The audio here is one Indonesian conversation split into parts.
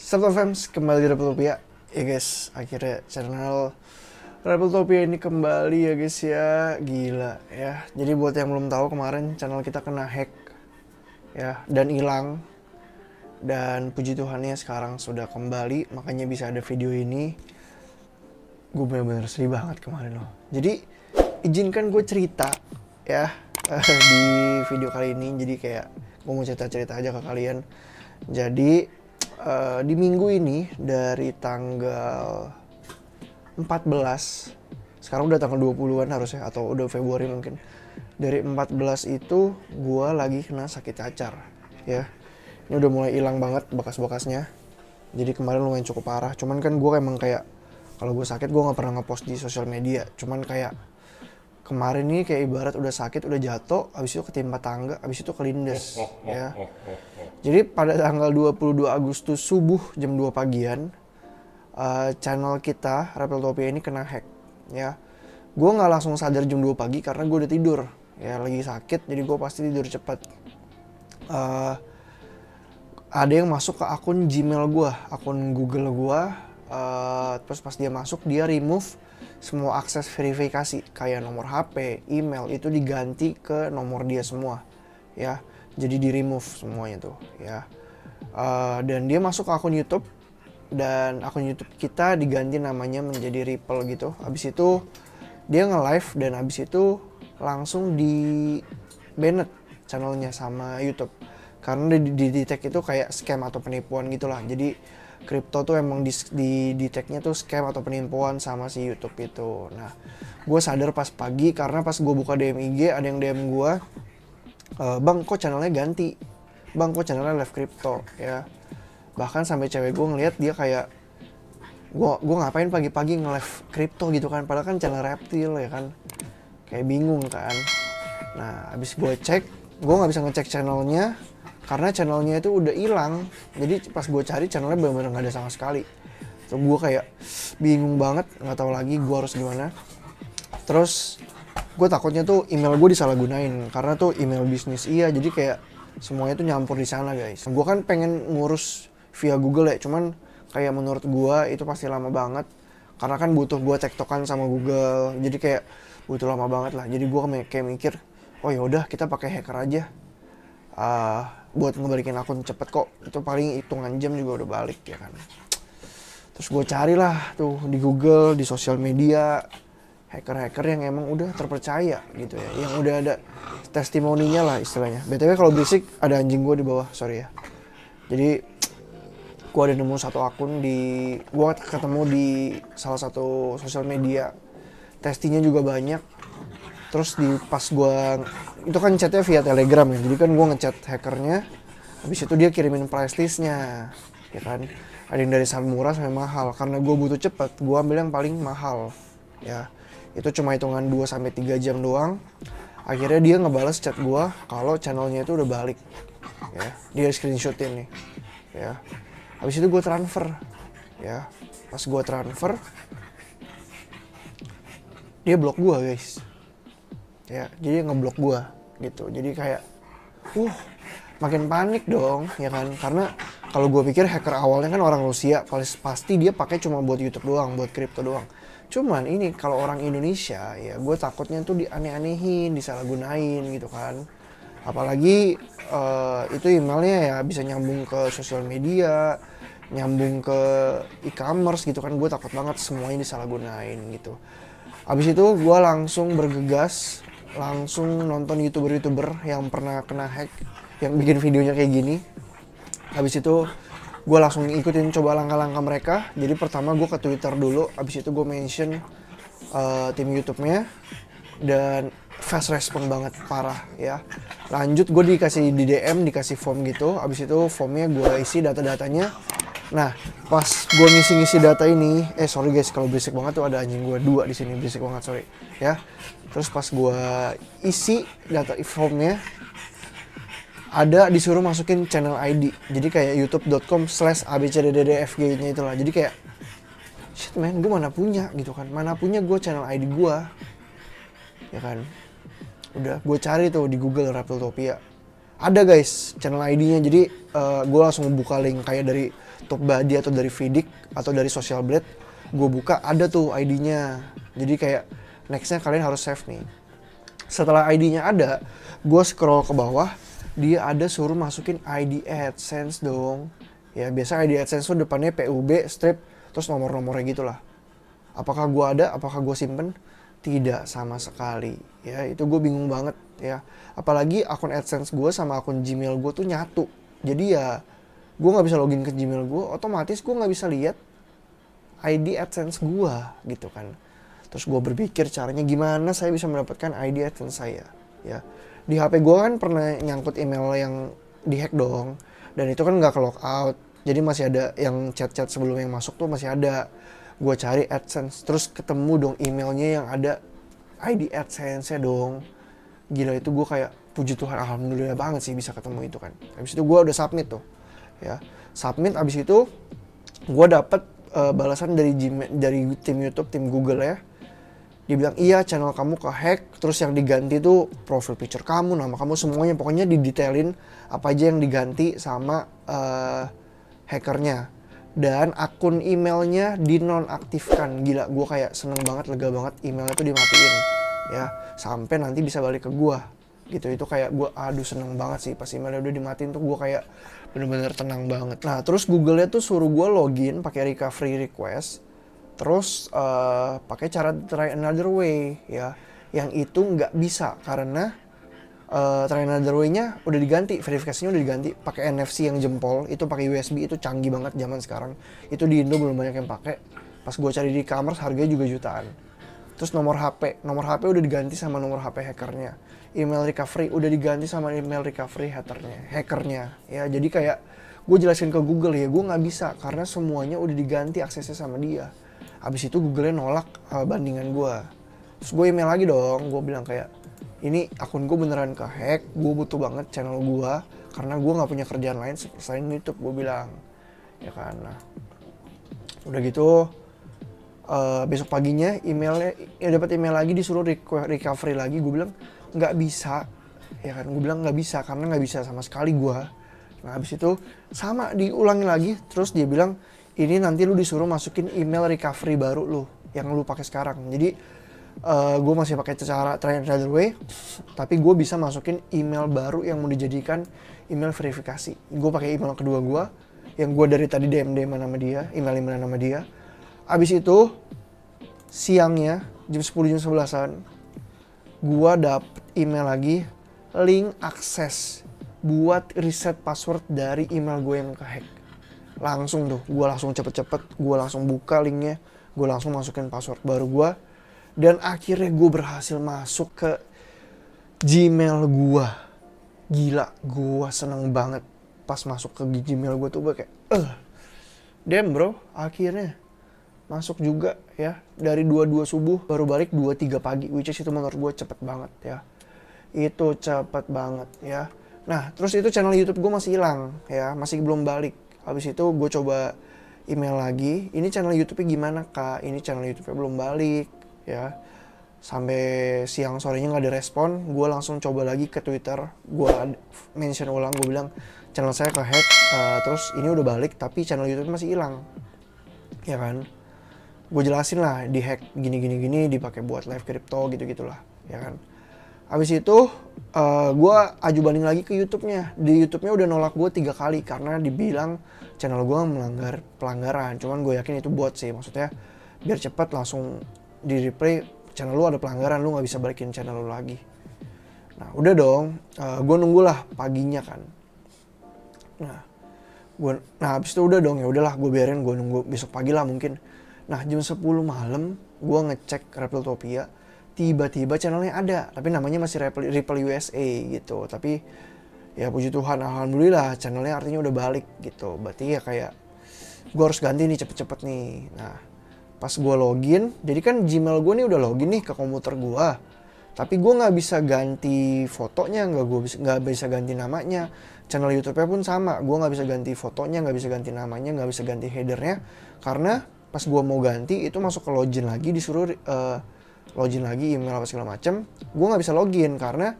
Assalamualaikum fans, kembali di Rebeltopia Ya guys, akhirnya channel Rebeltopia ini kembali ya guys ya Gila ya Jadi buat yang belum tahu kemarin channel kita kena hack Ya, dan hilang Dan puji Tuhannya sekarang sudah kembali Makanya bisa ada video ini Gue bener-bener sedih banget kemarin loh Jadi izinkan gue cerita ya di video kali ini jadi kayak gue mau cerita cerita aja ke kalian jadi Eh, di minggu ini dari tanggal 14 sekarang udah tanggal 20-an harusnya atau udah Februari mungkin dari 14 itu gue lagi kena sakit cacar ya ini udah mulai hilang banget bekas-bekasnya jadi kemarin lumayan cukup parah cuman kan gue emang kayak kalau gue sakit gue nggak pernah ngepost di sosial media cuman kayak kemarin nih kayak ibarat udah sakit udah jatuh habis itu ketimpa tangga habis itu kelindes oh, oh, oh, ya jadi pada tanggal 22 Agustus subuh jam 2 pagian uh, channel kita Rapeltopia ini kena hack ya gue nggak langsung sadar jam 2 pagi karena gue udah tidur ya lagi sakit jadi gue pasti tidur cepat uh, ada yang masuk ke akun Gmail gue akun Google gue uh, terus pas dia masuk dia remove semua akses verifikasi kayak nomor HP, email itu diganti ke nomor dia semua ya. Jadi di remove semuanya tuh ya. Uh, dan dia masuk ke akun YouTube dan akun YouTube kita diganti namanya menjadi Ripple gitu. Abis itu dia nge-live dan abis itu langsung di banned channelnya sama YouTube karena di detect itu kayak scam atau penipuan gitulah jadi kripto tuh emang di, di, di tagnya tuh scam atau penipuan sama si YouTube itu. Nah, gue sadar pas pagi karena pas gue buka DM IG ada yang DM gue, e, eh, bang kok channelnya ganti, bang kok channelnya live crypto ya. Bahkan sampai cewek gue ngeliat dia kayak gue gue ngapain pagi-pagi nge-live kripto gitu kan padahal kan channel reptil ya kan kayak bingung kan nah abis gue cek gue nggak bisa ngecek channelnya karena channelnya itu udah hilang jadi pas gue cari channelnya benar-benar nggak ada sama sekali so gue kayak bingung banget nggak tahu lagi gue harus gimana terus gue takutnya tuh email gue disalahgunain karena tuh email bisnis iya jadi kayak semuanya tuh nyampur di sana guys gue kan pengen ngurus via Google ya cuman kayak menurut gue itu pasti lama banget karena kan butuh gue tokan sama Google jadi kayak butuh lama banget lah jadi gue kayak mikir oh yaudah kita pakai hacker aja uh, buat ngebalikin akun cepet kok itu paling hitungan jam juga udah balik ya kan terus gue carilah tuh di Google di sosial media hacker-hacker yang emang udah terpercaya gitu ya yang udah ada testimoninya lah istilahnya btw kalau berisik ada anjing gue di bawah sorry ya jadi gue ada nemu satu akun di gue ketemu di salah satu sosial media testinya juga banyak terus di pas gue itu kan chatnya via telegram ya jadi kan gue ngechat hackernya habis itu dia kirimin price listnya ya kan ada yang dari sangat murah sampai mahal karena gue butuh cepet gue ambil yang paling mahal ya itu cuma hitungan 2 sampai 3 jam doang akhirnya dia ngebales chat gue kalau channelnya itu udah balik ya dia screenshotin nih ya habis itu gue transfer ya pas gue transfer dia blok gue guys ya jadi ngeblok gue gitu jadi kayak uh makin panik dong ya kan karena kalau gue pikir hacker awalnya kan orang Rusia paling pasti dia pakai cuma buat YouTube doang buat kripto doang cuman ini kalau orang Indonesia ya gue takutnya tuh dianeh-anehin disalahgunain gitu kan apalagi uh, itu emailnya ya bisa nyambung ke sosial media nyambung ke e-commerce gitu kan gue takut banget semuanya disalahgunain gitu Abis itu gue langsung bergegas langsung nonton youtuber-youtuber yang pernah kena hack yang bikin videonya kayak gini habis itu gue langsung ikutin coba langkah-langkah mereka jadi pertama gue ke twitter dulu habis itu gue mention uh, tim youtube-nya dan fast respon banget parah ya lanjut gue dikasih di DM dikasih form gitu habis itu formnya gue isi data-datanya nah pas gue ngisi-ngisi data ini eh sorry guys kalau berisik banget tuh ada anjing gue dua di sini berisik banget sorry ya terus pas gue isi data formnya ada disuruh masukin channel ID jadi kayak youtube.com slash abcddfg nya itulah jadi kayak shit man gue mana punya gitu kan mana punya gue channel ID gue ya kan udah gue cari tuh di google Raptopia ada guys channel ID nya jadi uh, eh, gue langsung buka link kayak dari Top atau dari Vidik atau dari Social Blade gue buka ada tuh ID nya jadi kayak nextnya kalian harus save nih setelah ID-nya ada gue scroll ke bawah dia ada suruh masukin ID AdSense dong ya biasa ID AdSense tuh depannya PUB strip terus nomor-nomornya gitulah apakah gue ada apakah gue simpen tidak sama sekali ya itu gue bingung banget ya apalagi akun AdSense gue sama akun Gmail gue tuh nyatu jadi ya gue nggak bisa login ke Gmail gue otomatis gue nggak bisa lihat ID AdSense gue gitu kan terus gue berpikir caranya gimana saya bisa mendapatkan ID AdSense saya ya di HP gue kan pernah nyangkut email yang dihack dong dan itu kan nggak ke out jadi masih ada yang chat-chat sebelum yang masuk tuh masih ada gue cari AdSense terus ketemu dong emailnya yang ada ID AdSense dong gila itu gue kayak puji Tuhan alhamdulillah banget sih bisa ketemu itu kan habis itu gue udah submit tuh ya submit abis itu gue dapet uh, balasan dari dari tim YouTube tim Google ya dibilang iya channel kamu kehack terus yang diganti tuh profil picture kamu nama kamu semuanya pokoknya didetailin apa aja yang diganti sama uh, hackernya dan akun emailnya dinonaktifkan gila gue kayak seneng banget lega banget emailnya tuh dimatiin ya sampai nanti bisa balik ke gue gitu itu kayak gue aduh seneng banget sih pas emailnya udah dimatiin tuh gue kayak bener-bener tenang banget nah terus Google-nya tuh suruh gue login pakai recovery request terus uh, pakai cara try another way ya yang itu nggak bisa karena uh, try another way-nya udah diganti verifikasinya udah diganti pakai NFC yang jempol itu pakai USB itu canggih banget zaman sekarang itu di Indo belum banyak yang pakai pas gue cari di e harganya juga jutaan terus nomor HP nomor HP udah diganti sama nomor HP hackernya email recovery udah diganti sama email recovery hackernya hackernya ya jadi kayak gue jelasin ke Google ya gue nggak bisa karena semuanya udah diganti aksesnya sama dia abis itu Google nolak uh, bandingan gue terus gue email lagi dong gue bilang kayak ini akun gue beneran kehack gue butuh banget channel gue karena gue gak punya kerjaan lain selain YouTube gue bilang ya kan nah udah gitu uh, besok paginya emailnya ya dapat email lagi disuruh recovery lagi gue bilang nggak bisa ya kan gue bilang nggak bisa karena nggak bisa sama sekali gue nah habis itu sama diulangi lagi terus dia bilang ini nanti lu disuruh masukin email recovery baru lu yang lu pakai sekarang jadi uh, eh, gue masih pakai cara try and other way tapi gue bisa masukin email baru yang mau dijadikan email verifikasi gue pakai email kedua gue yang gue dari tadi DM DM nama dia email email nama dia abis itu siangnya jam 10 jam 11an gue dapet email lagi link akses buat reset password dari email gue yang kehack langsung tuh gue langsung cepet-cepet gue langsung buka linknya gue langsung masukin password baru gue dan akhirnya gue berhasil masuk ke Gmail gue gila gue seneng banget pas masuk ke Gmail gue tuh gue kayak eh damn bro akhirnya masuk juga ya dari dua-dua subuh baru balik dua-tiga pagi which is itu menurut gue cepet banget ya itu cepet banget ya nah terus itu channel YouTube gue masih hilang ya masih belum balik habis itu gue coba email lagi ini channel YouTube-nya gimana kak ini channel YouTube-nya belum balik ya sampai siang sorenya nggak ada respon gue langsung coba lagi ke Twitter gue mention ulang gue bilang channel saya ke hack uh, terus ini udah balik tapi channel YouTube masih hilang ya kan gue jelasin lah di hack gini gini gini dipakai buat live crypto gitu gitulah ya kan Habis itu uh, eh, gue aju banding lagi ke YouTube-nya. Di YouTube-nya udah nolak gue tiga kali karena dibilang channel gue melanggar pelanggaran. Cuman gue yakin itu buat sih, maksudnya biar cepet langsung di replay channel lu ada pelanggaran, lu nggak bisa balikin channel lu lagi. Nah udah dong, uh, eh, gue nunggulah paginya kan. Nah, gua, nah abis itu udah dong ya udahlah gue biarin gue nunggu besok pagi lah mungkin. Nah jam 10 malam gue ngecek Reptiltopia tiba-tiba channelnya ada tapi namanya masih Ripple, Ripple USA gitu tapi ya puji Tuhan alhamdulillah channelnya artinya udah balik gitu berarti ya kayak gue harus ganti nih cepet-cepet nih nah pas gue login jadi kan Gmail gue nih udah login nih ke komputer gue tapi gue nggak bisa ganti fotonya nggak gue bisa nggak bisa ganti namanya channel YouTube-nya pun sama gue nggak bisa ganti fotonya nggak bisa ganti namanya nggak bisa ganti headernya karena pas gue mau ganti itu masuk ke login lagi disuruh uh, login lagi email apa segala macem gue nggak bisa login karena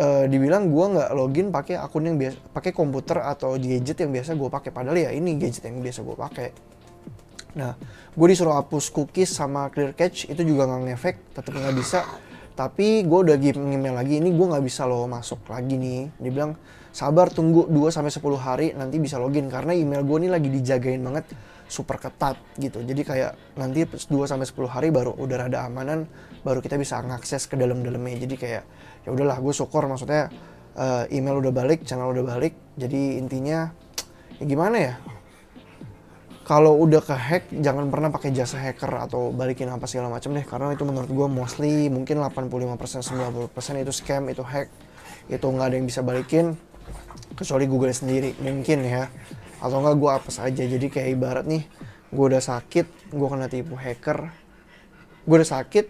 e, dibilang gue nggak login pakai akun yang biasa pakai komputer atau gadget yang biasa gue pakai padahal ya ini gadget yang biasa gue pakai nah gue disuruh hapus cookies sama clear cache itu juga nggak ngefek tetap nggak bisa tapi gue udah email lagi ini gue nggak bisa loh masuk lagi nih Dibilang sabar tunggu 2 sampai 10 hari nanti bisa login karena email gue ini lagi dijagain banget super ketat gitu. Jadi kayak nanti 2 sampai 10 hari baru udah ada amanan baru kita bisa ngakses ke dalam-dalamnya. Jadi kayak ya udahlah gue syukur maksudnya eh, email udah balik, channel udah balik. Jadi intinya ya gimana ya? Kalau udah ke hack jangan pernah pakai jasa hacker atau balikin apa segala macam deh karena itu menurut gue mostly mungkin 85% 90% itu scam, itu hack. Itu nggak ada yang bisa balikin kecuali Google sendiri mungkin ya atau enggak gue apa saja jadi kayak ibarat nih gue udah sakit gue kena tipu hacker gue udah sakit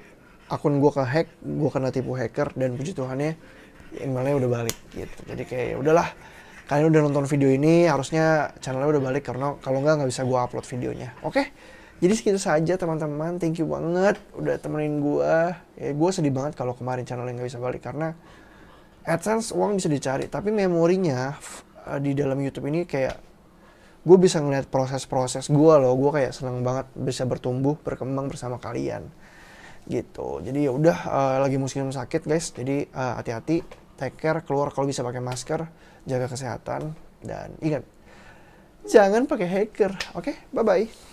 akun gue kehack gue kena tipu hacker dan puji tuhannya emailnya udah balik gitu jadi kayak ya udahlah kalian udah nonton video ini harusnya channelnya udah balik karena kalau enggak nggak bisa gue upload videonya oke okay? jadi segitu saja teman-teman thank you banget udah temenin gue ya gue sedih banget kalau kemarin channelnya nggak bisa balik karena AdSense uang bisa dicari tapi memorinya eh, di dalam YouTube ini kayak gue bisa ngeliat proses-proses gue loh gue kayak seneng banget bisa bertumbuh berkembang bersama kalian gitu jadi ya udah uh, lagi musim sakit guys jadi uh, hati-hati take care keluar kalau bisa pakai masker jaga kesehatan dan ingat jangan pakai hacker oke okay? bye bye